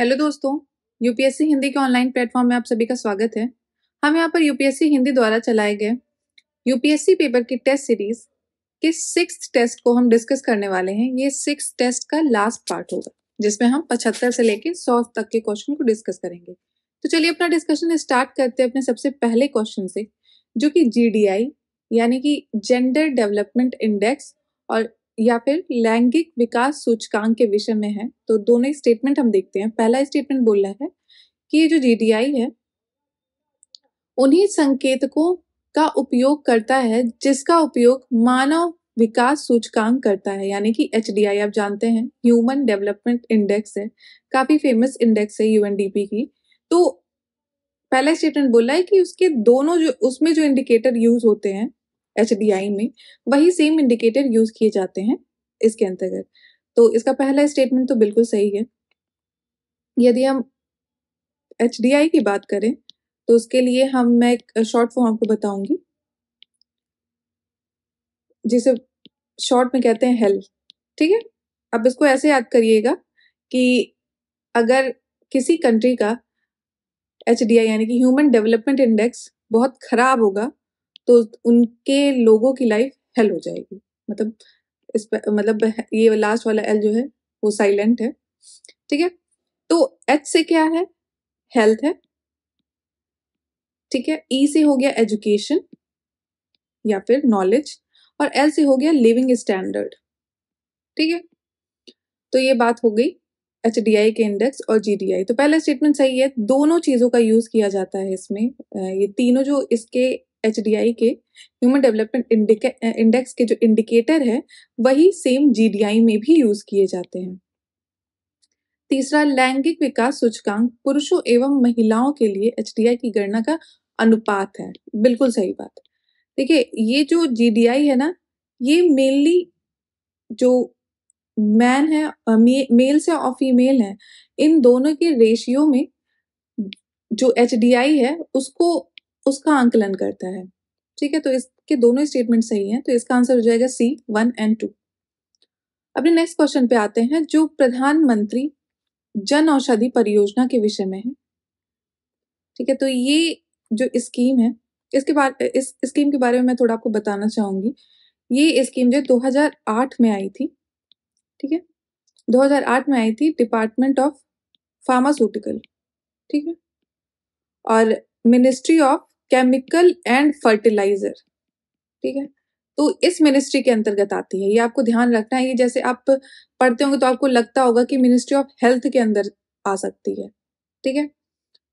hello दोस्तों UPSC Hindi के online platform में आप सभी का स्वागत है हम यहाँ पर यूपीएससी हिंदी द्वारा चलाए गए यूपीएससी पेपर की टेस्ट सीरीज के सिक्स टेस्ट को हम डिस्कस करने वाले हैं ये सिक्स टेस्ट का लास्ट पार्ट होगा जिसमें हम पचहत्तर से लेकर सौ तक के क्वेश्चन को डिस्कस करेंगे तो चलिए अपना डिस्कशन स्टार्ट करते हैं अपने सबसे पहले क्वेश्चन से जो कि जी यानी कि जेंडर डेवलपमेंट इंडेक्स और या फिर लैंगिक विकास सूचकांक के विषय में है तो दोनों स्टेटमेंट हम देखते हैं पहला स्टेटमेंट बोल रहा है कि ये जो जीडीआई है उन्हीं संकेतकों का उपयोग करता है जिसका उपयोग मानव विकास सूचकांक करता है यानी कि एच आप जानते हैं ह्यूमन डेवलपमेंट इंडेक्स है काफी फेमस इंडेक्स है यूएनडीपी की तो पहला स्टेटमेंट बोला है कि उसके दोनों जो उसमें जो इंडिकेटर यूज होते हैं एच में वही सेम इंडिकेटर यूज किए जाते हैं इसके अंतर्गत तो इसका पहला स्टेटमेंट तो बिल्कुल सही है यदि हम एच की बात करें तो उसके लिए हम मैं एक शॉर्ट फॉर्म आपको बताऊंगी जिसे शॉर्ट में कहते हैं हेल्थ ठीक है अब इसको ऐसे याद करिएगा कि अगर किसी कंट्री का एच यानी कि ह्यूमन डेवलपमेंट इंडेक्स बहुत ख़राब होगा तो उनके लोगों की लाइफ हेल हो जाएगी मतलब इस पर मतलब ये लास्ट वाला एल जो है वो साइलेंट है ठीक है तो एच से क्या है हेल्थ है ठीक है ई e से हो गया एजुकेशन या फिर नॉलेज और एल से हो गया लिविंग स्टैंडर्ड ठीक है तो ये बात हो गई एच डी आई के इंडेक्स और जी डी आई तो पहला स्टेटमेंट सही है दोनों चीज़ों का यूज़ किया जाता है इसमें ये तीनों जो इसके एच के ह्यूमन डेवलपमेंट इंडेक्स के जो इंडिकेटर है वही सेम जी में भी यूज किए जाते हैं तीसरा लैंगिक विकास सूचकांक पुरुषों एवं महिलाओं के लिए एच की गणना का अनुपात है बिल्कुल सही बात देखिए ये जो जी है ना ये मेनली जो मैन है मेल से और फीमेल है इन दोनों के रेशियो में जो एच है उसको उसका आंकलन करता है ठीक है तो इसके दोनों स्टेटमेंट सही हैं तो इसका आंसर हो जाएगा सी वन एंड टू अपने नेक्स्ट क्वेश्चन पे आते हैं जो प्रधानमंत्री जन औषधि परियोजना के विषय में है ठीक है तो ये जो स्कीम है इसके बारे इस स्कीम के बारे में मैं थोड़ा आपको बताना चाहूंगी ये स्कीम जो 2008 में आई थी ठीक है 2008 में आई थी डिपार्टमेंट ऑफ फार्मास्यूटिकल ठीक है और ministry of chemical and fertilizer ठीक है तो इस मिनिस्ट्री के अंतर्गत आती है ये आपको ध्यान रखना है ये जैसे आप पढ़ते होंगे तो आपको लगता होगा कि मिनिस्ट्री ऑफ हेल्थ के अंदर आ सकती है ठीक है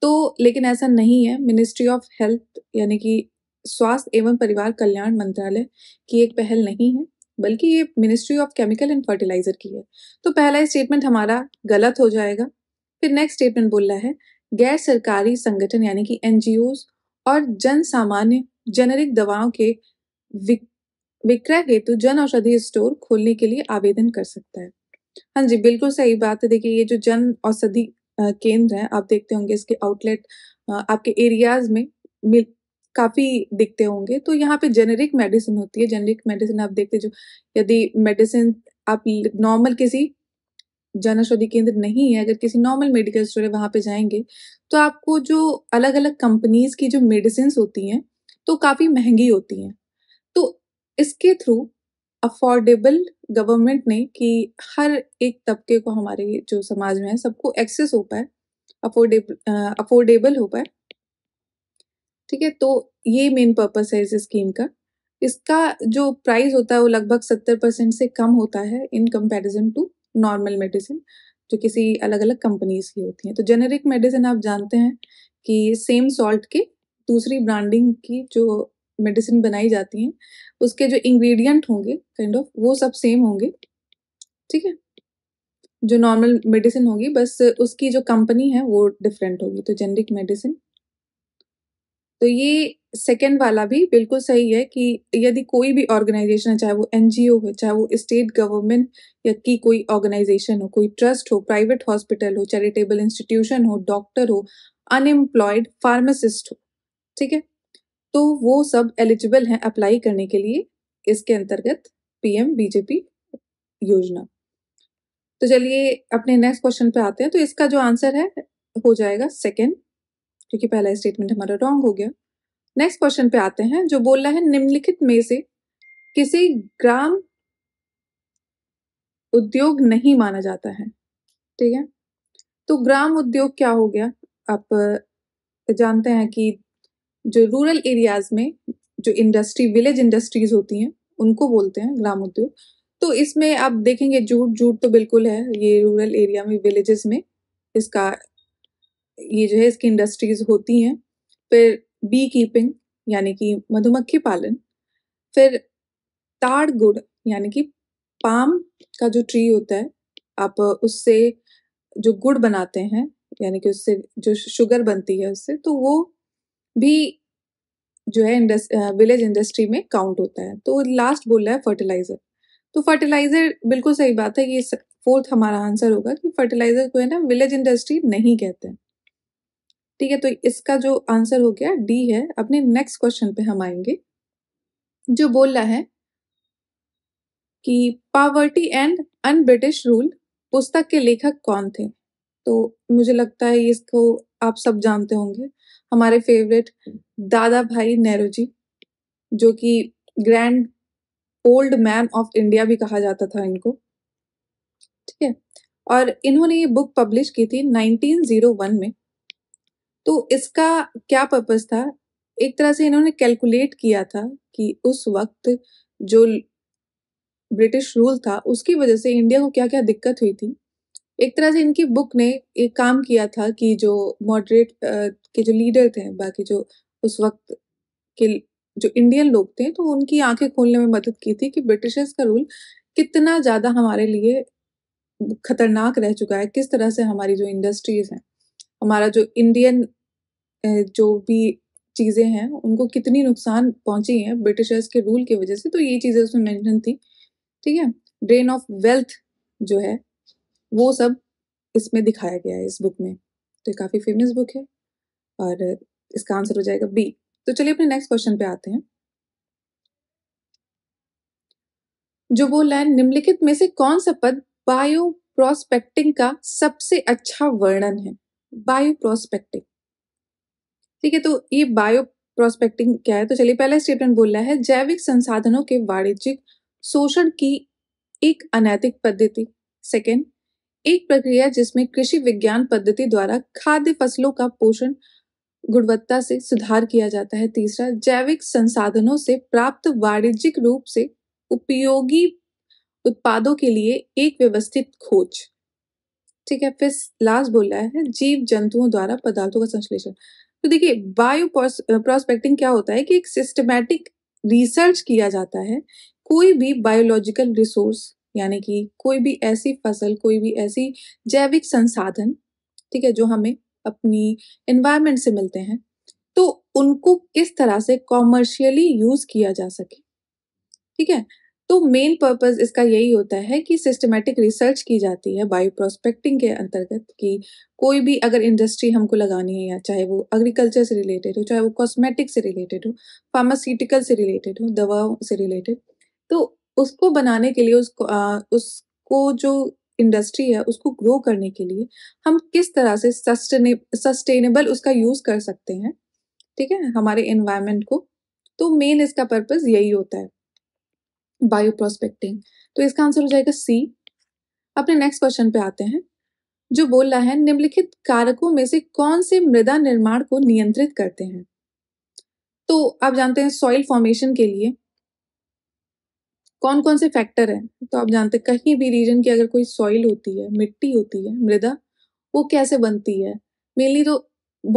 तो लेकिन ऐसा नहीं है मिनिस्ट्री ऑफ हेल्थ यानी कि स्वास्थ्य एवं परिवार कल्याण मंत्रालय की एक पहल नहीं है बल्कि ये ministry of chemical and fertilizer की है तो पहला स्टेटमेंट हमारा गलत हो जाएगा फिर नेक्स्ट स्टेटमेंट बोल रहा है गैर सरकारी संगठन यानी कि एन और जन सामान्य जेनेरिक दवाओं के विक्रय हेतु जन औषधि स्टोर खोलने के लिए आवेदन कर सकता है हाँ जी बिल्कुल सही बात है देखिए ये जो जन औषधि केंद्र है आप देखते होंगे इसके आउटलेट आपके एरियाज में मिल काफी दिखते होंगे तो यहाँ पे जेनेरिक मेडिसिन होती है जेनेरिक मेडिसिन आप देखते जो यदि मेडिसिन आप नॉर्मल किसी जन औषधि केंद्र नहीं है अगर किसी नॉर्मल मेडिकल स्टोर है वहाँ पे जाएंगे तो आपको जो अलग अलग कंपनीज की जो मेडिसिन होती हैं तो काफ़ी महंगी होती हैं तो इसके थ्रू अफोर्डेबल गवर्नमेंट ने कि हर एक तबके को हमारे जो समाज में है सबको एक्सेस हो पाए अफोर्डेबल अफोर्डेबल हो पाए ठीक है तो ये मेन पर्पस है इस स्कीम का इसका जो प्राइस होता है वो लगभग सत्तर परसेंट से कम होता है in comparison to normal medicine जो किसी अलग अलग कंपनीज की होती हैं तो जेनेरिक मेडिसिन आप जानते हैं कि सेम सॉल्ट के दूसरी ब्रांडिंग की जो मेडिसिन बनाई जाती हैं उसके जो इंग्रेडिएंट होंगे काइंड ऑफ वो सब सेम होंगे ठीक है जो नॉर्मल मेडिसिन होगी बस उसकी जो कंपनी है वो डिफरेंट होगी तो जेनरिक मेडिसिन तो ये सेकेंड वाला भी बिल्कुल सही है कि यदि कोई भी ऑर्गेनाइजेशन है चाहे वो एन हो चाहे वो स्टेट गवर्नमेंट या की कोई ऑर्गेनाइजेशन हो कोई ट्रस्ट हो प्राइवेट हॉस्पिटल हो चैरिटेबल इंस्टीट्यूशन हो डॉक्टर हो अनएम्प्लॉयड फार्मासिस्ट हो ठीक है तो वो सब एलिजिबल हैं अप्लाई करने के लिए इसके अंतर्गत पीएम बीजेपी योजना तो चलिए अपने नेक्स्ट क्वेश्चन पे आते हैं तो इसका जो आंसर है हो जाएगा सेकेंड क्योंकि पहला स्टेटमेंट हमारा रॉन्ग हो गया नेक्स्ट क्वेश्चन पे आते हैं जो बोल रहा है निम्नलिखित में से किसी ग्राम उद्योग नहीं माना जाता है ठीक है तो ग्राम उद्योग क्या हो गया आप जानते हैं कि जो रूरल एरियाज में जो इंडस्ट्री विलेज इंडस्ट्रीज होती हैं उनको बोलते हैं ग्राम उद्योग तो इसमें आप देखेंगे जूट जूट तो बिल्कुल है ये रूरल एरिया में विलेजेस में इसका ये जो है इसकी इंडस्ट्रीज होती हैं फिर बी कीपिंग यानी कि मधुमक्खी पालन फिर ताड़ गुड़ यानी कि पाम का जो ट्री होता है आप उससे जो गुड़ बनाते हैं यानी कि उससे जो शुगर बनती है उससे तो वो भी जो है इंडस विलेज इंडस्ट्री में काउंट होता है तो लास्ट बोल रहा है फर्टिलाइज़र तो फर्टिलाइज़र बिल्कुल सही बात है ये फोर्थ हमारा आंसर होगा कि फर्टिलाइज़र को है ना विलेज इंडस्ट्री नहीं कहते हैं ठीक है तो इसका जो आंसर हो गया डी है अपने नेक्स्ट क्वेश्चन पे हम आएंगे जो बोल रहा है कि poverty and un British rule पुस्तक के लेखक कौन थे तो मुझे लगता है इसको आप सब जानते होंगे हमारे फेवरेट दादा भाई नेहरू जी जो कि grand old man of India भी कहा जाता था इनको ठीक है और इन्होंने ये बुक पब्लिश की थी 1901 में तो इसका क्या पर्पस था एक तरह से इन्होंने कैलकुलेट किया था कि उस वक्त जो ब्रिटिश रूल था उसकी वजह से इंडिया को क्या क्या दिक्कत हुई थी एक तरह से इनकी बुक ने एक काम किया था कि जो मॉडरेट के जो लीडर थे बाकी जो उस वक्त के जो इंडियन लोग थे तो उनकी आंखें खोलने में मदद की थी कि ब्रिटिशर्स का रूल कितना ज़्यादा हमारे लिए खतरनाक रह चुका है किस तरह से हमारी जो इंडस्ट्रीज हैं हमारा जो इंडियन जो भी चीज़ें हैं उनको कितनी नुकसान पहुंची हैं ब्रिटिशर्स के रूल की वजह से तो ये चीज़ें उसमें मेंशन थी ठीक है ड्रेन ऑफ वेल्थ जो है वो सब इसमें दिखाया गया है इस बुक में तो ये काफ़ी फेमस बुक है और इसका आंसर हो जाएगा बी तो चलिए अपने नेक्स्ट क्वेश्चन पे आते हैं जो वो लाइन निम्नलिखित में से कौन सा पद बायो प्रोस्पेक्टिंग का सबसे अच्छा वर्णन है बायो प्रोस्पेक्टिंग ठीक है तो ये बायो प्रोस्पेक्टिंग क्या है तो चलिए पहला स्टेटमेंट बोल रहा है जैविक संसाधनों के वाणिज्यिक शोषण की एक अनैतिक पद्धति सेकेंड एक प्रक्रिया जिसमें कृषि विज्ञान पद्धति द्वारा खाद्य फसलों का पोषण गुणवत्ता से सुधार किया जाता है तीसरा जैविक संसाधनों से प्राप्त वाणिज्यिक रूप से उपयोगी उत्पादों के लिए एक व्यवस्थित खोज ठीक है फिर लास्ट बोल रहा है जीव जंतुओं द्वारा पदार्थों का संश्लेषण तो देखिए बायो प्रोस्पेक्टिंग क्या होता है कि एक सिस्टमैटिक रिसर्च किया जाता है कोई भी बायोलॉजिकल रिसोर्स यानी कि कोई भी ऐसी फसल कोई भी ऐसी जैविक संसाधन ठीक है जो हमें अपनी एनवायरमेंट से मिलते हैं तो उनको किस तरह से कॉमर्शियली यूज किया जा सके ठीक है तो मेन पर्पस इसका यही होता है कि सिस्टमेटिक रिसर्च की जाती है बायो प्रोस्पेक्टिंग के अंतर्गत कि कोई भी अगर इंडस्ट्री हमको लगानी है या चाहे वो एग्रीकल्चर से रिलेटेड हो चाहे वो कॉस्मेटिक से रिलेटेड हो फार्मास्यूटिकल से रिलेटेड हो दवाओं से रिलेटेड तो उसको बनाने के लिए उसको आ, उसको जो इंडस्ट्री है उसको ग्रो करने के लिए हम किस तरह से सस्टेनेबल उसका यूज़ कर सकते हैं ठीक है हमारे इन्वायरमेंट को तो मेन इसका पर्पज़ यही होता है बायो प्रोस्पेक्टिंग तो इसका आंसर हो जाएगा सी अपने नेक्स्ट क्वेश्चन पे आते हैं जो बोल रहा है निम्नलिखित कारकों में से कौन से मृदा निर्माण को नियंत्रित करते हैं तो आप जानते हैं सॉइल फॉर्मेशन के लिए कौन कौन से फैक्टर हैं तो आप जानते हैं कहीं भी रीजन की अगर कोई सॉइल होती है मिट्टी होती है मृदा वो कैसे बनती है मेनली तो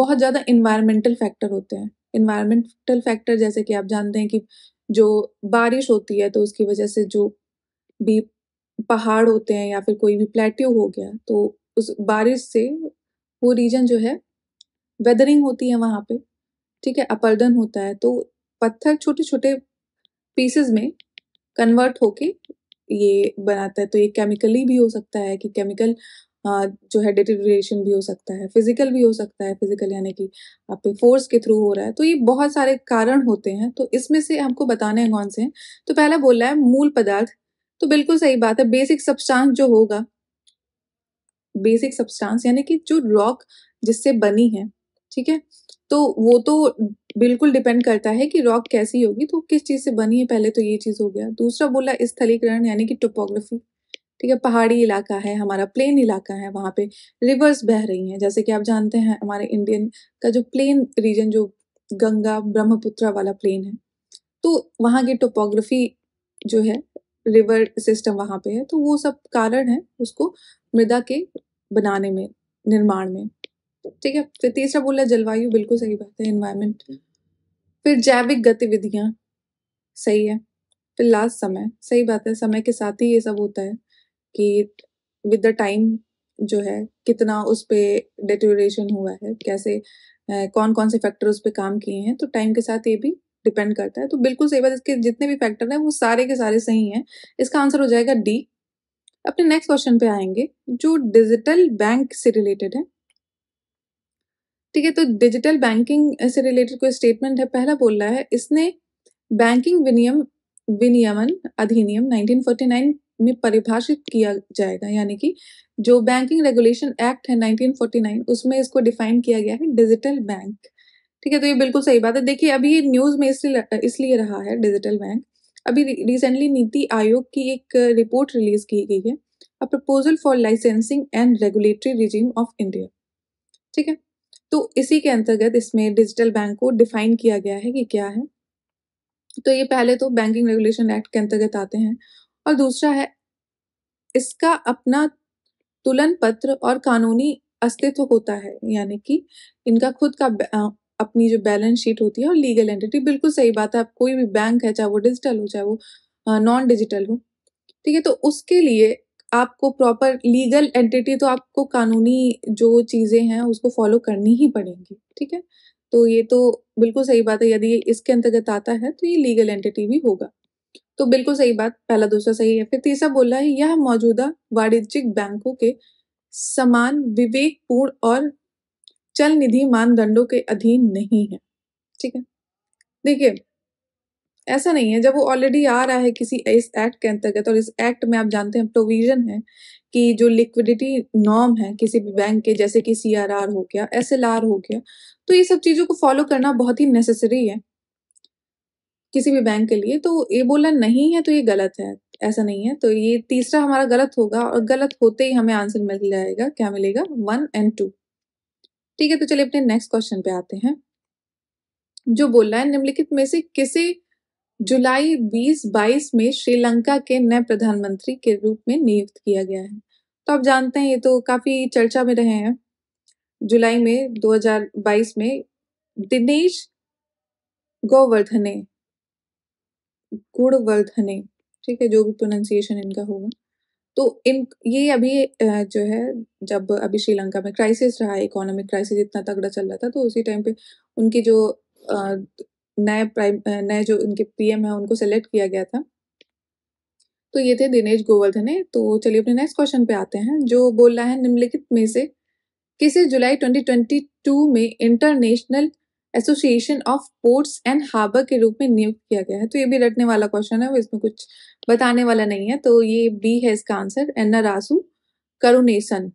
बहुत ज़्यादा इन्वायरमेंटल फैक्टर होते हैं इन्वायरमेंटल फैक्टर जैसे कि आप जानते हैं कि जो बारिश होती है तो उसकी वजह से जो भी पहाड़ होते हैं या फिर कोई भी प्लेट्यू हो गया तो उस बारिश से वो रीजन जो है वेदरिंग होती है वहाँ पे ठीक है अपर्दन होता है तो पत्थर छोटे छोटे पीसेस में कन्वर्ट होके ये बनाता है तो ये केमिकली भी हो सकता है कि केमिकल हाँ, जो है डिटेरेशन भी हो सकता है फिजिकल भी हो सकता है फिजिकल यानी कि आप पे फोर्स के थ्रू हो रहा है तो ये बहुत सारे कारण होते हैं तो इसमें से हमको बताने हैं कौन से हैं तो पहला बोल रहा है मूल पदार्थ तो बिल्कुल सही बात है बेसिक सब्सटेंस जो होगा बेसिक सब्सटेंस यानी कि जो रॉक जिससे बनी है ठीक है तो वो तो बिल्कुल डिपेंड करता है कि रॉक कैसी होगी तो किस चीज़ से बनी है पहले तो ये चीज़ हो गया दूसरा बोला स्थलीकरण यानी कि टोपोग्राफी ठीक है पहाड़ी इलाका है हमारा प्लेन इलाका है वहाँ पे रिवर्स बह रही हैं जैसे कि आप जानते हैं हमारे इंडियन का जो प्लेन रीजन जो गंगा ब्रह्मपुत्र वाला प्लेन है तो वहाँ की टोपोग्राफी जो है रिवर सिस्टम वहाँ पे है तो वो सब कारण है उसको मृदा के बनाने में निर्माण में ठीक है फिर तीसरा बोला जलवायु बिल्कुल सही बात है इन्वायरमेंट फिर जैविक गतिविधियाँ सही है फिर लास्ट समय सही बात है समय के साथ ही ये सब होता है कि विद द टाइम जो है कितना उस पर डिटोरेशन हुआ है कैसे कौन कौन से फैक्टर उस पर काम किए हैं तो टाइम के साथ ये भी डिपेंड करता है तो बिल्कुल सही बात इसके जितने भी फैक्टर हैं वो सारे के सारे सही हैं इसका आंसर हो जाएगा डी अपने नेक्स्ट क्वेश्चन पे आएंगे जो डिजिटल बैंक से रिलेटेड है ठीक है तो डिजिटल बैंकिंग से रिलेटेड कोई स्टेटमेंट है पहला बोल रहा है इसने बैंकिंग विनियम विनियमन अधिनियम 1949 में परिभाषित किया जाएगा यानी कि जो बैंकिंग रेगुलेशन एक्ट है 1949 उसमें इसको डिफाइन किया गया है डिजिटल बैंक ठीक है तो ये बिल्कुल सही बात है देखिए अभी ये न्यूज़ में इसलिए इसलिए रहा है डिजिटल बैंक अभी रिसेंटली नीति आयोग की एक रिपोर्ट रिलीज की गई है a proposal for licensing and regulatory regime of India ठीक है तो इसी के अंतर्गत इसमें डिजिटल बैंक को डिफाइन किया गया है कि क्या है तो ये पहले तो बैंकिंग रेगुलेशन एक्ट के अंतर्गत आते हैं और दूसरा है इसका अपना तुलन पत्र और कानूनी अस्तित्व होता है यानी कि इनका खुद का अपनी जो बैलेंस शीट होती है और लीगल एंटिटी बिल्कुल सही बात है आप कोई भी बैंक है चाहे वो डिजिटल हो चाहे वो नॉन डिजिटल हो ठीक है तो उसके लिए आपको प्रॉपर लीगल एंटिटी तो आपको कानूनी जो चीज़ें हैं उसको फॉलो करनी ही पड़ेंगी ठीक है तो ये तो बिल्कुल सही बात है यदि इसके अंतर्गत आता है तो ये लीगल एंटिटी भी होगा तो बिल्कुल सही बात पहला दूसरा सही है फिर तीसरा बोला है यह मौजूदा वाणिज्यिक बैंकों के समान विवेकपूर्ण और चल निधि मानदंडों के अधीन नहीं है ठीक है देखिए ऐसा नहीं है जब वो ऑलरेडी आ रहा है किसी इस एक्ट के अंतर्गत और इस एक्ट में आप जानते हैं प्रोविजन है कि जो लिक्विडिटी नॉर्म है किसी भी बैंक के जैसे कि सीआरआर हो गया एस हो गया तो ये सब चीज़ों को फॉलो करना बहुत ही नेसेसरी है किसी भी बैंक के लिए तो ये बोला नहीं है तो ये गलत है ऐसा नहीं है तो ये तीसरा हमारा गलत होगा और गलत होते ही हमें आंसर मिल जाएगा क्या मिलेगा वन एंड टू ठीक है तो चलिए अपने नेक्स्ट क्वेश्चन पे आते हैं जो बोल रहा है निम्नलिखित में से किसे जुलाई 2022 में श्रीलंका के नए प्रधानमंत्री के रूप में नियुक्त किया गया है तो आप जानते हैं ये तो काफी चर्चा में रहे हैं जुलाई में 2022 में दिनेश गोवर्धने गुड़वर्धने ठीक है जो भी प्रोनाउंसिएशन इनका होगा तो इन ये अभी जो है जब अभी श्रीलंका में क्राइसिस रहा इकोनॉमिक क्राइसिस इतना तगड़ा चल रहा था तो उसी टाइम पे उनकी जो नए प्राइम नए जो उनके पीएम है उनको सेलेक्ट किया गया था तो ये थे दिनेश गोवर्धन तो चलिए अपने नेक्स्ट क्वेश्चन पे आते हैं जो बोल रहा है निम्नलिखित में से किसे जुलाई 2022 में international association of ports and harbour के रूप में नियुक्त किया गया है तो ये भी रटने वाला क्वेश्चन है वो इसमें कुछ बताने वाला नहीं है तो ये बी है इसका आंसर एन आसू करुनेसन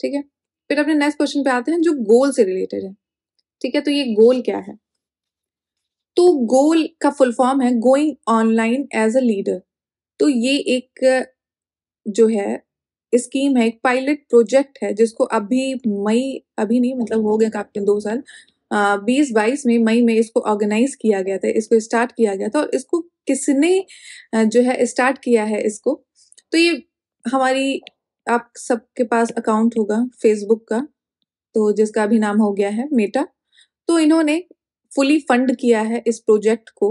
ठीक है फिर अपने नेक्स्ट क्वेश्चन पे आते हैं जो गोल से रिलेटेड है ठीक है तो ये गोल क्या है तो गोल का फुल फॉर्म है going online as a leader तो ये एक जो है स्कीम है एक पायलट प्रोजेक्ट है जिसको अभी मई अभी नहीं मतलब हो गया काफी दो साल बीस बाईस में मई में इसको ऑर्गेनाइज किया गया था इसको स्टार्ट किया गया था और इसको किसने जो है स्टार्ट किया है इसको तो ये हमारी आप सबके पास अकाउंट होगा फेसबुक का तो जिसका अभी नाम हो गया है मेटा तो इन्होंने फुली फंड किया है इस प्रोजेक्ट को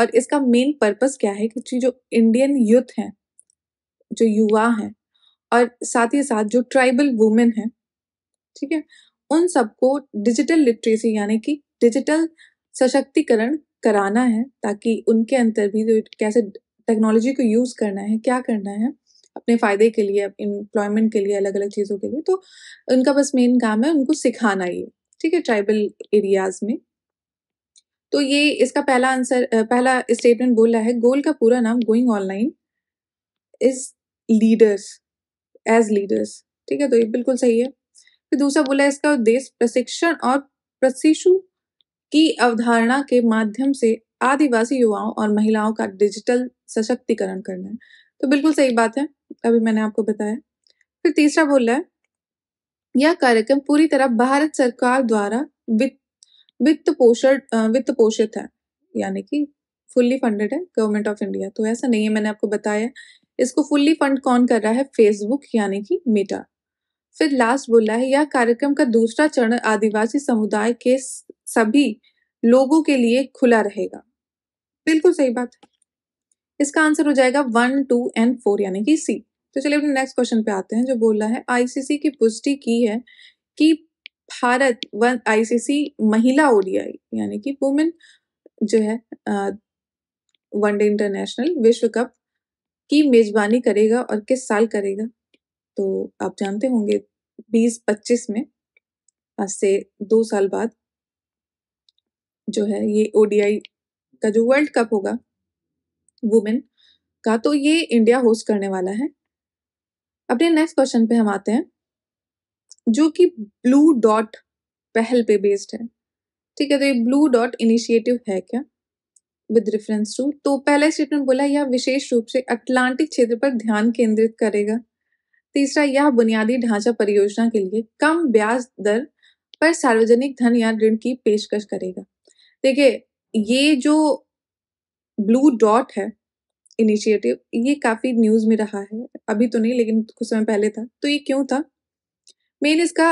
और इसका मेन पर्पस क्या है कि जो इंडियन यूथ हैं जो युवा हैं और साथ ही साथ जो ट्राइबल वुमेन हैं ठीक है उन सबको डिजिटल लिटरेसी यानी कि डिजिटल सशक्तिकरण कराना है ताकि उनके अंदर भी जो कैसे टेक्नोलॉजी को यूज़ करना है क्या करना है अपने फ़ायदे के लिए एम्प्लॉयमेंट के लिए अलग अलग चीज़ों के लिए तो उनका बस मेन काम है उनको सिखाना ये ठीक है ट्राइबल एरियाज़ में तो ये इसका पहला आंसर पहला स्टेटमेंट बोल रहा है गोल का पूरा नाम going online is leaders as leaders ठीक है तो ये बिल्कुल सही है फिर दूसरा बोला इसका उद्देश्य प्रशिक्षण और प्रशिशु की अवधारणा के माध्यम से आदिवासी युवाओं और महिलाओं का डिजिटल सशक्तिकरण करना है तो बिल्कुल सही बात है अभी मैंने आपको बताया फिर तीसरा बोल रहा है यह कार्यक्रम पूरी तरह भारत सरकार द्वारा वित्त वित्त पोषण वित्त पोषित है यानी कि फुल्ली फंडेड है गवर्नमेंट ऑफ इंडिया तो ऐसा नहीं है मैंने आपको बताया इसको फुल्ली फंड कौन कर रहा है फेसबुक यानी कि मीटा फिर लास्ट बोला है यह कार्यक्रम का दूसरा चरण आदिवासी समुदाय के सभी लोगों के लिए खुला रहेगा बिल्कुल सही बात है इसका आंसर हो जाएगा वन टू एंड फोर यानी कि सी तो चलिए अपने नेक्स्ट क्वेश्चन पे आते हैं जो बोला है आईसीसी की पुष्टि की है कि भारत वन आईसीसी महिला ओडीआई यानी कि वुमेन जो है वनडे इंटरनेशनल विश्व कप की मेजबानी करेगा और किस साल करेगा तो आप जानते होंगे 2025 में आज से दो साल बाद जो है ये ओडीआई का जो वर्ल्ड कप होगा वुमेन का तो ये इंडिया होस्ट करने वाला है अपने नेक्स्ट क्वेश्चन पे हम आते हैं जो कि ब्लू डॉट पहल पे बेस्ड है ठीक है तो ये ब्लू डॉट इनिशिएटिव है क्या विद रेफरेंस टू तो पहला स्टेटमेंट बोला यह विशेष रूप से अटलांटिक क्षेत्र पर ध्यान केंद्रित करेगा तीसरा यह बुनियादी ढांचा परियोजना के लिए कम ब्याज दर पर सार्वजनिक धन या ऋण की पेशकश करेगा देखिए ये जो ब्लू डॉट है इनिशिएटिव ये काफ़ी न्यूज़ में रहा है अभी तो नहीं लेकिन कुछ समय पहले था तो ये क्यों था मेन इसका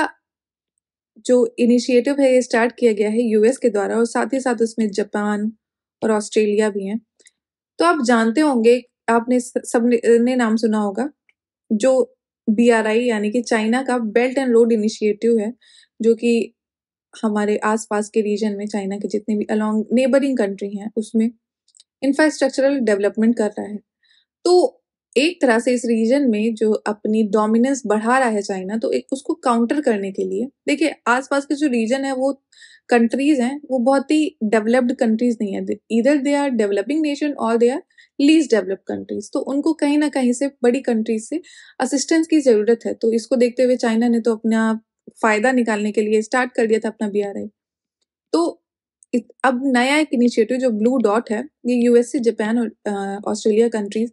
जो इनिशिएटिव है ये स्टार्ट किया गया है यूएस के द्वारा और साथ ही साथ उसमें जापान और ऑस्ट्रेलिया भी हैं तो आप जानते होंगे आपने सबने नाम सुना होगा जो बीआरआई यानी कि चाइना का बेल्ट एंड रोड इनिशिएटिव है जो कि हमारे आसपास के रीजन में चाइना के जितने भी अलोंग नेबरिंग कंट्री हैं उसमें इंफ्रास्ट्रक्चरल डेवलपमेंट कर रहा है तो एक तरह से इस रीजन में जो अपनी डोमिनेंस बढ़ा रहा है चाइना तो एक उसको काउंटर करने के लिए देखिए आसपास के जो रीजन है वो कंट्रीज हैं वो बहुत ही डेवलप्ड कंट्रीज नहीं है इधर दे आर डेवलपिंग नेशन और they are least developed countries तो उनको कहीं ना कहीं से बड़ी कंट्रीज से असिस्टेंस की ज़रूरत है तो इसको देखते हुए चाइना ने तो अपना फ़ायदा निकालने के लिए स्टार्ट कर दिया था अपना बी तो अब नया एक इनिशिएटिव जो ब्लू डॉट है ये यूएसए जापान और ऑस्ट्रेलिया कंट्रीज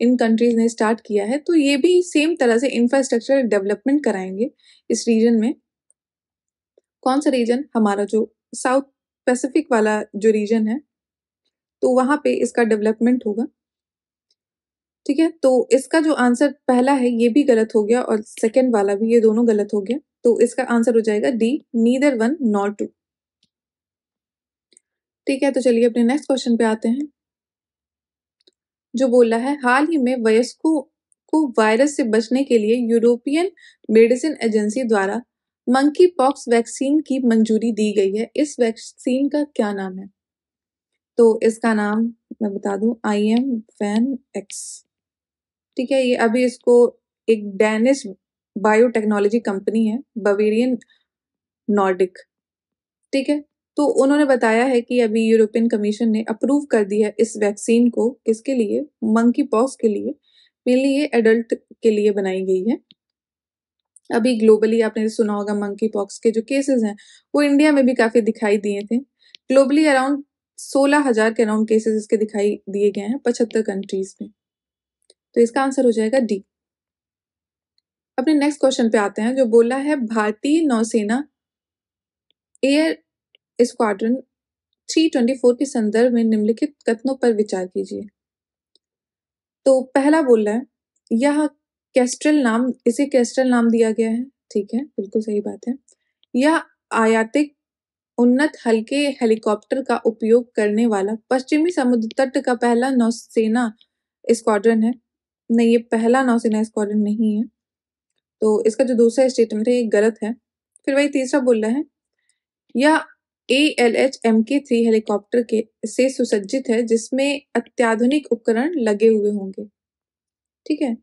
इन कंट्रीज ने स्टार्ट किया है तो ये भी सेम तरह से इंफ्रास्ट्रक्चर डेवलपमेंट कराएंगे इस रीजन में कौन सा रीजन हमारा जो साउथ पैसिफिक वाला जो रीजन है तो वहां पे इसका डेवलपमेंट होगा ठीक है तो इसका जो आंसर पहला है ये भी गलत हो गया और सेकेंड वाला भी ये दोनों गलत हो गया तो इसका आंसर हो जाएगा D neither one not two ठीक है तो चलिए अपने नेक्स्ट क्वेश्चन पे आते हैं जो बोला है हाल ही में वयस्कों को वायरस से बचने के लिए यूरोपियन मेडिसिन एजेंसी द्वारा मंकी पॉक्स वैक्सीन की मंजूरी दी गई है इस वैक्सीन का क्या नाम है तो इसका नाम मैं बता दूं आई एम फैन एक्स ठीक है ये अभी इसको एक डेनिश बायोटेक्नोलॉजी कंपनी है बवेरियन नॉर्डिक ठीक है तो उन्होंने बताया है कि अभी यूरोपियन कमीशन ने अप्रूव कर दिया है इस वैक्सीन को किसके लिए मंकी पॉक्स के लिए मेनली ये एडल्ट के लिए बनाई गई है अभी ग्लोबली आपने सुना होगा मंकी पॉक्स के जो केसेस हैं वो इंडिया में भी काफ़ी दिखाई दिए थे ग्लोबली अराउंड सोलह हजार के अराउंड केसेस इसके दिखाई दिए गए हैं पचहत्तर कंट्रीज में तो इसका आंसर हो जाएगा डी अपने नेक्स्ट क्वेश्चन पे आते हैं जो बोला है भारतीय नौसेना एयर स्क्वाड्रन फोर के संदर्भ में निम्नलिखित कथनों पर विचार कीजिए तो पहला बोल रहा है यह कैस्ट्रल नाम इसे कैस्ट्रल नाम दिया गया है ठीक है बिल्कुल सही बात है यह आयातिक उन्नत हल्के हेलीकॉप्टर का उपयोग करने वाला पश्चिमी समुद्र तट का पहला नौसेना स्क्वाड्रन है नहीं ये पहला नौसेना स्क्वाड्रन नहीं है तो इसका जो दूसरा स्टेटमेंट है ये गलत है फिर वही तीसरा बोल रहा है यह A L H M K three helicopter के से सुसज्जित है जिसमें अत्याधुनिक उपकरण लगे हुए होंगे ठीक है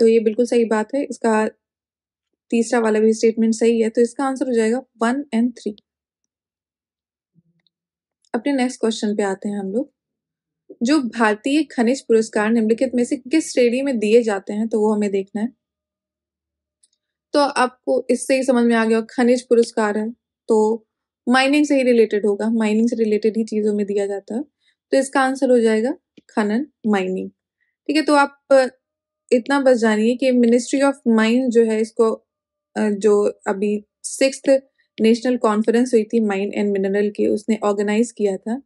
तो ये बिल्कुल सही बात है इसका तीसरा वाला भी स्टेटमेंट सही है तो इसका आंसर हो जाएगा वन एंड थ्री अपने नेक्स्ट क्वेश्चन पे आते हैं हम लोग जो भारतीय खनिज पुरस्कार निम्नलिखित में से किस श्रेणी में दिए जाते हैं तो वो हमें देखना है तो आपको इससे ही समझ में आ गया खनिज पुरस्कार है तो माइनिंग से ही रिलेटेड होगा माइनिंग से रिलेटेड ही चीज़ों में दिया जाता है तो इसका आंसर हो जाएगा खनन माइनिंग ठीक है तो आप इतना बस जानिए कि मिनिस्ट्री ऑफ माइंड जो है इसको जो अभी सिक्स नेशनल कॉन्फ्रेंस हुई थी माइंड एंड मिनरल की उसने ऑर्गेनाइज किया था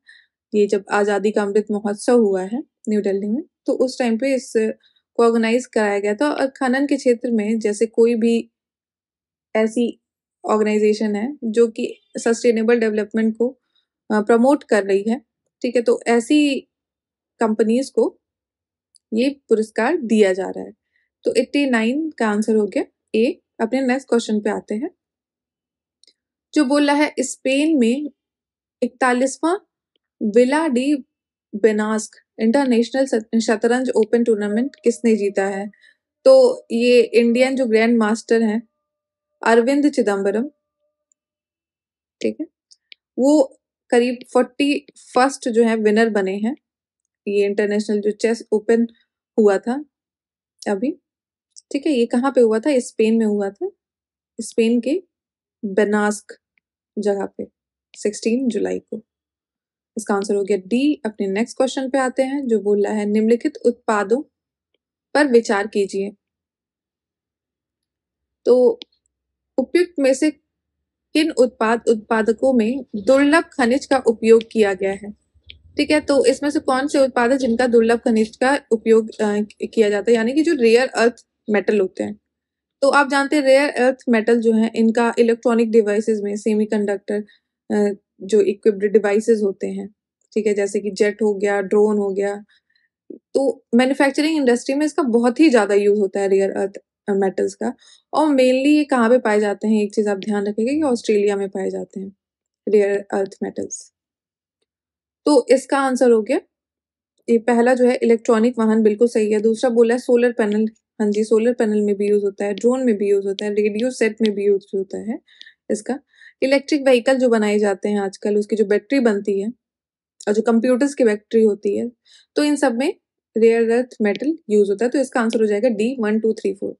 ये जब आज़ादी का अमृत महोत्सव हुआ है न्यू दिल्ली में तो उस टाइम पे इस को ऑर्गेनाइज कराया गया था और खनन के क्षेत्र में जैसे कोई भी ऐसी ऑर्गेनाइजेशन है जो कि सस्टेनेबल डेवलपमेंट को प्रमोट कर रही है ठीक है तो ऐसी कंपनीज को ये पुरस्कार दिया जा रहा है तो एट्टी नाइन का आंसर हो गया ए अपने नेक्स्ट क्वेश्चन पे आते हैं जो बोला है स्पेन में इकतालीसवा विला डी बेनास्क इंटरनेशनल शतरंज ओपन टूर्नामेंट किसने जीता है तो ये इंडियन जो ग्रैंड मास्टर हैं अरविंद चिदम्बरम ठीक है वो करीब फोर्टी फर्स्ट जो है विनर बने हैं ये इंटरनेशनल जो चेस ओपन हुआ था अभी ठीक है ये कहाँ पे हुआ था स्पेन में हुआ था स्पेन के बेनास्क जगह पे 16 जुलाई को इसका आंसर हो गया डी अपने नेक्स्ट क्वेश्चन पे आते हैं जो बोल रहा है निम्नलिखित उत्पादों पर विचार कीजिए तो उपयुक्त में से किन उत्पाद उत्पादकों में दुर्लभ खनिज का उपयोग किया गया है ठीक है तो इसमें से कौन से उत्पाद है जिनका दुर्लभ कनिष्ठ का उपयोग किया जाता है यानी कि जो रेयर अर्थ मेटल होते हैं तो आप जानते हैं रेयर अर्थ मेटल जो है इनका इलेक्ट्रॉनिक डिवाइसेस में सेमीकंडक्टर जो इक्विप्ड डिवाइसेस होते हैं ठीक है जैसे कि जेट हो गया ड्रोन हो गया तो मैन्युफैक्चरिंग इंडस्ट्री में इसका बहुत ही ज़्यादा यूज होता है रेयर अर्थ मेटल्स का और मेनली ये कहाँ पे पाए जाते हैं एक चीज़ आप ध्यान रखेंगे कि ऑस्ट्रेलिया में पाए जाते हैं रेयर अर्थ मेटल्स तो इसका आंसर हो गया ये पहला जो है इलेक्ट्रॉनिक वाहन बिल्कुल सही है दूसरा बोला है सोलर पैनल हाँ जी सोलर पैनल में भी यूज़ होता है ड्रोन में भी यूज़ होता है रेडियो सेट में भी यूज़ होता है इसका इलेक्ट्रिक व्हीकल जो बनाए जाते हैं आजकल उसकी जो बैटरी बनती है और जो कंप्यूटर्स की बैटरी होती है तो इन सब में रेयर अर्थ मेटल यूज होता है तो इसका आंसर हो जाएगा D one two three four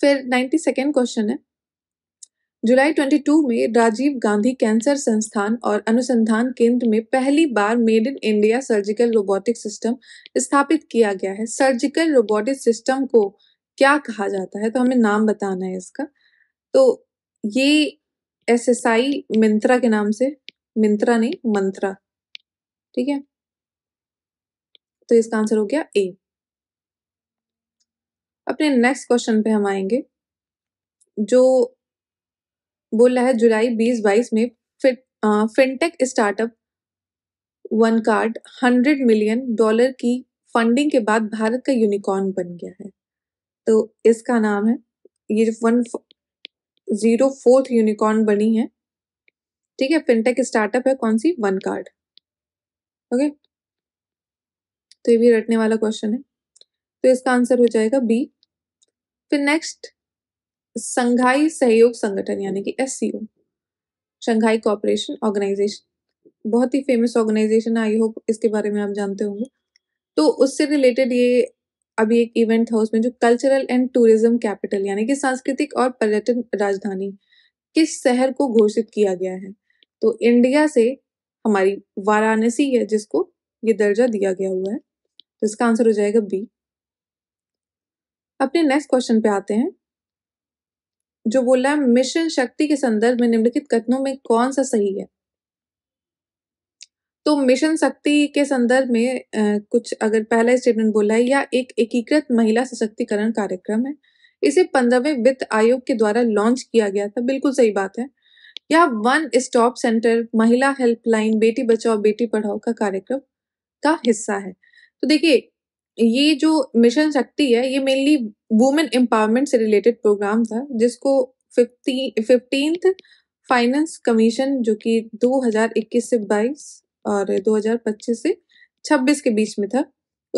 फिर नाइन्टी सेकेंड क्वेश्चन है जुलाई 22 में राजीव गांधी कैंसर संस्थान और अनुसंधान केंद्र में पहली बार made in India surgical robotic system स्थापित किया गया है सर्जिकल रोबोटिक सिस्टम को क्या कहा जाता है तो हमें नाम बताना है इसका तो ये एस एस आई मिंत्रा के नाम से मिंत्रा नहीं मंत्रा ठीक है तो इसका आंसर हो गया ए अपने नेक्स्ट क्वेश्चन पे हम आएंगे जो बोल रहा है जुलाई बीस बाईस में fintech startup OneCard hundred million dollar की फंडिंग के बाद भारत का यूनिकॉर्न बन गया है तो इसका नाम है ये वन जीरो फोर्थ यूनिकॉर्न बनी है ठीक है फिनटेक स्टार्टअप है कौन सी वन कार्ड ओके तो ये भी रटने वाला क्वेश्चन है तो इसका आंसर हो जाएगा बी फिर नेक्स्ट संघाई सहयोग संगठन यानी कि S C O Shanghai cooperation organisation बहुत ही फेमस ऑर्गेनाइजेशन है आई होप इसके बारे में आप जानते होंगे तो उससे रिलेटेड ये अभी एक इवेंट था उसमें जो कल्चरल एंड टूरिज्म कैपिटल यानी कि सांस्कृतिक और पर्यटन राजधानी किस शहर को घोषित किया गया है तो इंडिया से हमारी वाराणसी है जिसको ये दर्जा दिया गया हुआ है तो इसका आंसर हो जाएगा बी अपने नेक्स्ट क्वेश्चन पे आते हैं जो बोला है मिशन शक्ति के संदर्भ में निम्नलिखित कथनों में कौन सा सही है तो मिशन शक्ति के संदर्भ में आ, कुछ अगर पहला स्टेटमेंट बोला है या एक एकीकृत महिला सशक्तिकरण कार्यक्रम है इसे पंद्रहवें वित्त आयोग के द्वारा लॉन्च किया गया था बिल्कुल सही बात है यह वन स्टॉप सेंटर महिला हेल्पलाइन बेटी बचाओ बेटी पढ़ाओ का कार्यक्रम का हिस्सा है तो देखिए ये जो मिशन शक्ति है ये मेनली वुमेन एम्पावरमेंट से रिलेटेड प्रोग्राम था जिसको फिफ्टीन फाइनेंस कमीशन जो कि 2021 से 22 और 2025 से 26 के बीच में था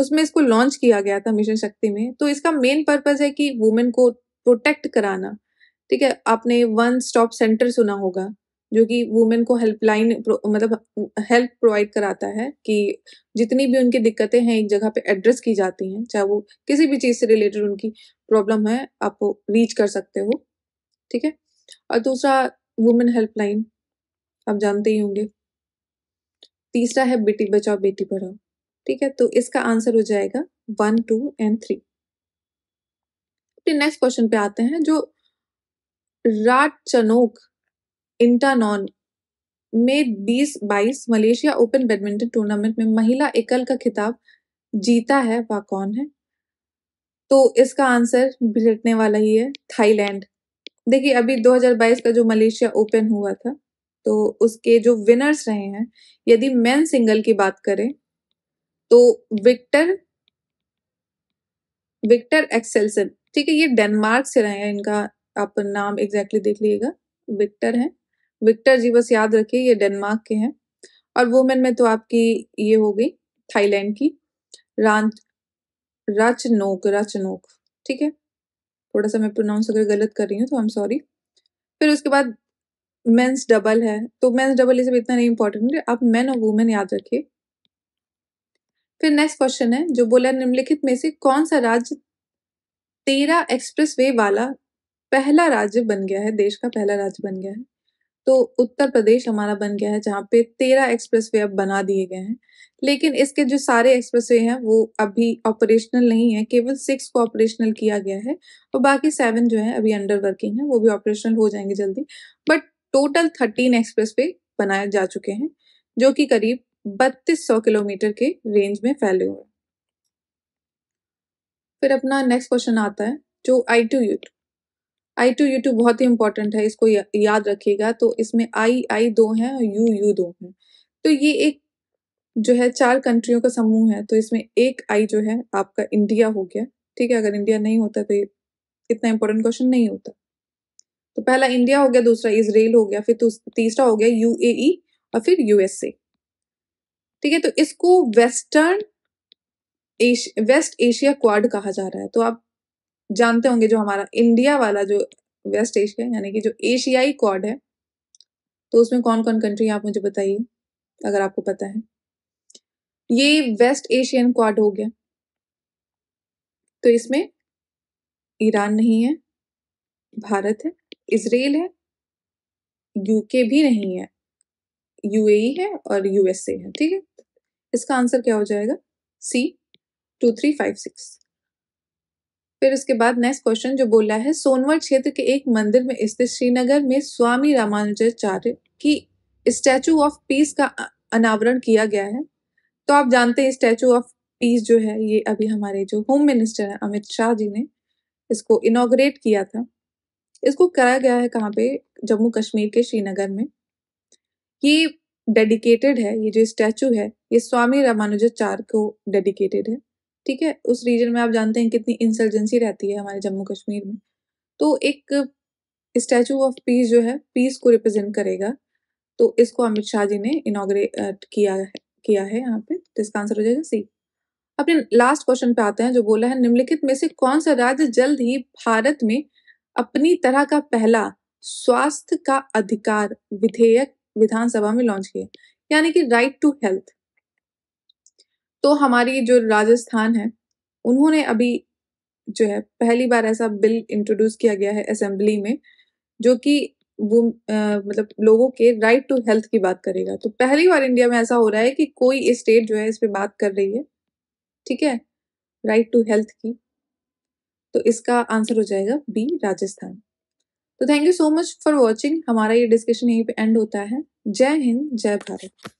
उसमें इसको लॉन्च किया गया था मिशन शक्ति में तो इसका मेन पर्पज है कि वुमेन को प्रोटेक्ट कराना ठीक है आपने वन स्टॉप सेंटर सुना होगा जो कि वुमेन को हेल्पलाइन मतलब हेल्प प्रोवाइड कराता है कि जितनी भी उनकी दिक्कतें हैं एक जगह पे एड्रेस की जाती हैं चाहे वो किसी भी चीज़ से रिलेटेड उनकी प्रॉब्लम है आप रीच कर सकते हो ठीक है और दूसरा वुमेन हेल्पलाइन आप जानते ही होंगे तीसरा है बेटी बचाओ बेटी पढ़ाओ ठीक है तो इसका आंसर हो जाएगा वन टू एंड थ्री अपने नेक्स्ट क्वेश्चन पे आते हैं जो राट चनोक इंटानॉन में बीस बाईस मलेशिया ओपन बैडमिंटन टूर्नामेंट में महिला एकल का खिताब जीता है वह कौन है तो इसका आंसर भिटने वाला ही है थाईलैंड देखिए अभी 2022 का जो मलेशिया ओपन हुआ था तो उसके जो विनर्स रहे हैं यदि मेन सिंगल की बात करें तो विक्टर विक्टर एक्सेलसन ठीक है ये डेनमार्क से रहे हैं इनका आप नाम एग्जैक्टली exactly देख लीजिएगा विक्टर है विक्टर जी बस याद रखिए ये डेनमार्क के हैं और वुमेन में तो आपकी ये हो गई थाईलैंड की रांच रचनोक राचनोक ठीक है थोड़ा सा मैं प्रोनाउंस अगर गलत कर रही हूँ तो आई एम सॉरी फिर उसके बाद मेंस डबल है तो मेंस डबल ये इतना नहीं इंपॉर्टेंट है आप मेन और वुमेन याद रखिए फिर नेक्स्ट क्वेश्चन है जो बोला निम्नलिखित में से कौन सा राज्य तेरह एक्सप्रेस वे वाला पहला राज्य बन गया है देश का पहला राज्य बन गया है तो उत्तर प्रदेश हमारा बन गया है जहाँ पे तेरह एक्सप्रेस वे अब बना दिए गए हैं लेकिन इसके जो सारे एक्सप्रेस वे हैं वो अभी ऑपरेशनल नहीं है केवल सिक्स को ऑपरेशनल किया गया है और बाकी सेवन जो है अभी अंडर वर्किंग है वो भी ऑपरेशनल हो जाएंगे जल्दी but total thirteen expressway बनाए जा चुके हैं जो कि करीब बत्तीस सौ किलोमीटर के रेंज में फैले हुए फिर अपना नेक्स्ट क्वेश्चन आता है जो आई टू यूट आई टू यू टू बहुत ही इंपॉर्टेंट है इसको या, याद रखिएगा तो इसमें आई आई दो हैं और यू यू दो हैं तो ये एक जो है चार कंट्रियों का समूह है तो इसमें एक आई जो है आपका इंडिया हो गया ठीक है अगर इंडिया नहीं होता तो इतना इंपॉर्टेंट क्वेश्चन नहीं होता तो पहला इंडिया हो गया दूसरा इसराइल हो गया फिर तीसरा हो गया यू e और फिर यूएसए ठीक है तो इसको वेस्टर्न एश, वेस्ट एशिया क्वाड कहा जा रहा है तो आप जानते होंगे जो हमारा इंडिया वाला जो वेस्ट एशिया यानी कि जो एशियाई क्वाड है तो उसमें कौन कौन कंट्री आप मुझे बताइए अगर आपको पता है ये वेस्ट एशियन क्वाड हो गया तो इसमें ईरान नहीं है भारत है इसराइल है यूके भी नहीं है यूएई e है और यूएसए है ठीक है इसका आंसर क्या हो जाएगा C two three five six फिर उसके बाद नेक्स्ट क्वेश्चन जो बोला है सोनवर क्षेत्र के एक मंदिर में स्थित श्रीनगर में स्वामी रामानुजाचार्य की स्टैचू ऑफ पीस का अनावरण किया गया है तो आप जानते हैं स्टैचू ऑफ पीस जो है ये अभी हमारे जो होम मिनिस्टर हैं अमित शाह जी ने इसको इनाग्रेट किया था इसको कराया गया है कहाँ पे जम्मू कश्मीर के श्रीनगर में ये डेडिकेटेड है ये जो स्टैचू है ये स्वामी रामानुजाचार्य को डेडिकेटेड है ठीक है उस रीजन में आप जानते हैं कितनी इंसर्जेंसी रहती है हमारे जम्मू कश्मीर में तो एक स्टैचू ऑफ पीस जो है पीस को रिप्रेजेंट करेगा तो इसको अमित शाह जी ने इनाग्रेट किया है किया है यहाँ पे तो इसका आंसर हो जाएगा सी अपने लास्ट क्वेश्चन पे आते हैं जो बोला है निम्नलिखित में से कौन सा राज्य जल्द ही भारत में अपनी तरह का पहला स्वास्थ्य का अधिकार विधेयक विधानसभा में लॉन्च किया यानी कि राइट टू हेल्थ तो हमारी जो राजस्थान है उन्होंने अभी जो है पहली बार ऐसा बिल इंट्रोड्यूस किया गया है असेंबली में जो कि वो आ, मतलब लोगों के राइट टू हेल्थ की बात करेगा तो पहली बार इंडिया में ऐसा हो रहा है कि कोई स्टेट जो है इस पर बात कर रही है ठीक है राइट टू हेल्थ की तो इसका आंसर हो जाएगा बी राजस्थान तो thank you so much for watching हमारा ये डिस्कशन यहीं पे एंड होता है जय हिंद जय भारत